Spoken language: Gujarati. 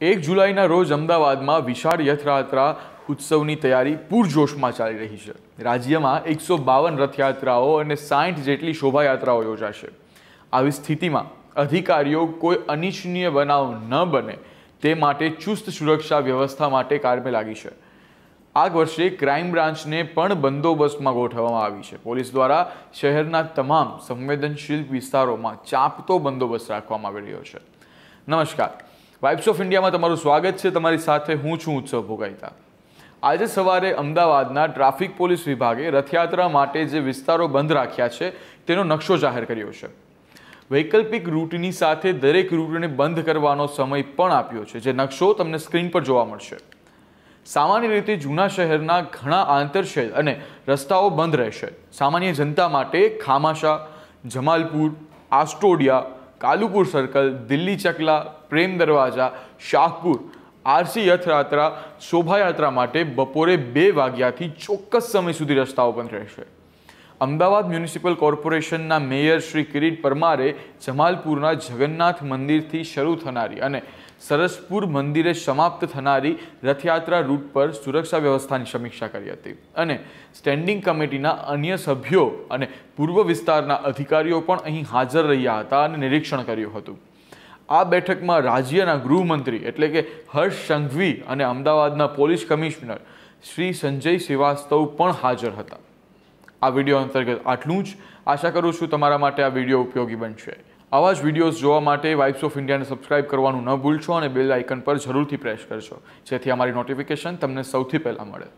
એક જુલાઈના રોજ અમદાવાદમાં વિશાળ રથયાત્રા ઉત્સવની તૈયારી પૂરજોશમાં ચાલી રહી છે રાજ્યમાં એકસો બાવન રથયાત્રાઓ અને સાઠ જેટલી શોભાયાત્રાઓ યોજાશે આવી સ્થિતિમાં અધિકારીઓ કોઈ અનિચ્છનીય બનાવ ન બને તે માટે ચુસ્ત સુરક્ષા વ્યવસ્થા માટે કારમે લાગી છે આ વર્ષે ક્રાઇમ બ્રાન્ચને પણ બંદોબસ્તમાં ગોઠવવામાં આવી છે પોલીસ દ્વારા શહેરના તમામ સંવેદનશીલ વિસ્તારોમાં ચાપતો બંદોબસ્ત રાખવામાં આવી રહ્યો છે નમસ્કાર વાઇબ્સ ઓફ ઇન્ડિયામાં તમારું સ્વાગત છે તમારી સાથે હું છું ઉત્સવ ભોગાઈતા આજે સવારે અમદાવાદના ટ્રાફિક પોલીસ વિભાગે રથયાત્રા માટે જે વિસ્તારો બંધ રાખ્યા છે તેનો નકશો જાહેર કર્યો છે વૈકલ્પિક રૂટની સાથે દરેક રૂટને બંધ કરવાનો સમય પણ આપ્યો છે જે નકશો તમને સ્ક્રીન પર જોવા મળશે સામાન્ય રીતે જૂના શહેરના ઘણા આંતરશહેર અને રસ્તાઓ બંધ રહેશે સામાન્ય જનતા માટે ખામાશા જમાલપુર આસ્ટોડિયા કાલુપુર સર્કલ દિલ્હી ચકલા પ્રેમ દરવાજા શાહપુર આરસી રથયાત્રા શોભાયાત્રા માટે બપોરે બે વાગ્યાથી ચોક્કસ સમય સુધી રસ્તાઓ ઓપન રહેશે અમદાવાદ મ્યુનિસિપલ કોર્પોરેશનના મેયર શ્રી કિરીટ પરમારે જમાલપુરના જગન્નાથ મંદિરથી શરૂ થનારી અને સરસપુર મંદિરે સમાપ્ત થનારી રથયાત્રા રૂટ પર સુરક્ષા વ્યવસ્થાની સમીક્ષા કરી હતી અને સ્ટેન્ડિંગ કમિટીના અન્ય સભ્યો અને પૂર્વ વિસ્તારના અધિકારીઓ પણ અહીં હાજર રહ્યા હતા અને નિરીક્ષણ કર્યું હતું આ બેઠકમાં રાજ્યના ગૃહમંત્રી એટલે કે હર્ષ સંઘવી અને અમદાવાદના પોલીસ કમિશનર શ્રી સંજય શ્રીવાસ્તવ પણ હાજર હતા આ વિડીયો અંતર્ગત આટલું જ આશા કરું છું તમારા માટે આ વિડીયો ઉપયોગી બનશે આવા જ વિડીયોઝ જોવા માટે વાઇબ્સ ઓફ ઇન્ડિયાને સબસ્ક્રાઇબ કરવાનું ન ભૂલશો અને બેલ આઇકન પર જરૂરથી પ્રેસ કરશો જેથી અમારી નોટિફિકેશન તમને સૌથી પહેલાં મળે